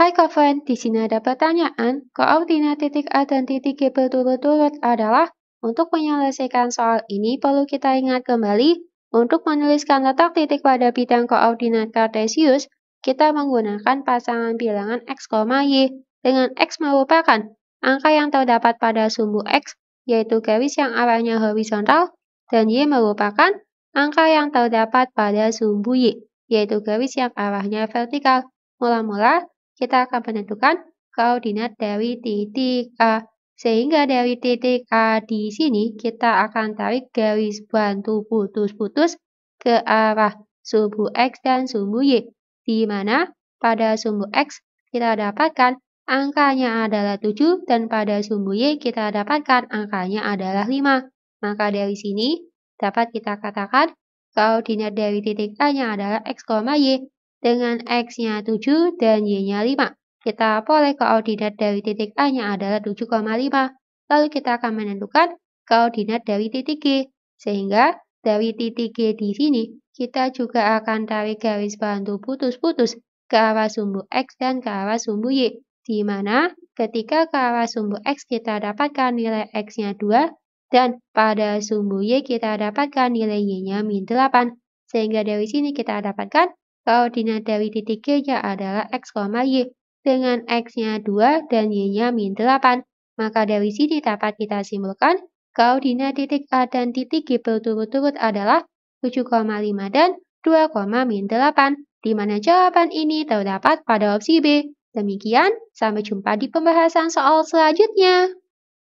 Hai kawan, di sini ada pertanyaan. Koordinat titik A dan titik G berturut-turut adalah untuk menyelesaikan soal ini perlu kita ingat kembali untuk menuliskan letak titik pada bidang koordinat kartesius, kita menggunakan pasangan bilangan x, y dengan x merupakan angka yang terdapat pada sumbu x yaitu garis yang arahnya horizontal dan y merupakan angka yang terdapat pada sumbu y yaitu garis yang arahnya vertikal. Mula-mula kita akan menentukan koordinat dari titik A. Sehingga dari titik A di sini kita akan tarik garis bantu putus-putus ke arah sumbu X dan sumbu Y, di mana pada sumbu X kita dapatkan angkanya adalah 7 dan pada sumbu Y kita dapatkan angkanya adalah 5. Maka dari sini dapat kita katakan koordinat dari titik A-nya adalah X, Y dengan X-nya 7 dan Y-nya 5. Kita peroleh koordinat dari titik A-nya adalah 7,5. Lalu kita akan menentukan koordinat dari titik G. Sehingga dari titik G di sini, kita juga akan tarik garis bantu putus-putus ke arah sumbu X dan ke arah sumbu Y. Di mana ketika ke arah sumbu X kita dapatkan nilai X-nya 2 dan pada sumbu Y kita dapatkan nilai Y-nya min 8. Sehingga dari sini kita dapatkan Koordinat dari titik G nya adalah X, Y. Dengan X-nya 2 dan Y-nya min 8. Maka dari sini dapat kita simpulkan koordinat titik A dan titik G berturut-turut adalah 7,5 dan 2, min 8. Di mana jawaban ini terdapat pada opsi B. Demikian, sampai jumpa di pembahasan soal selanjutnya.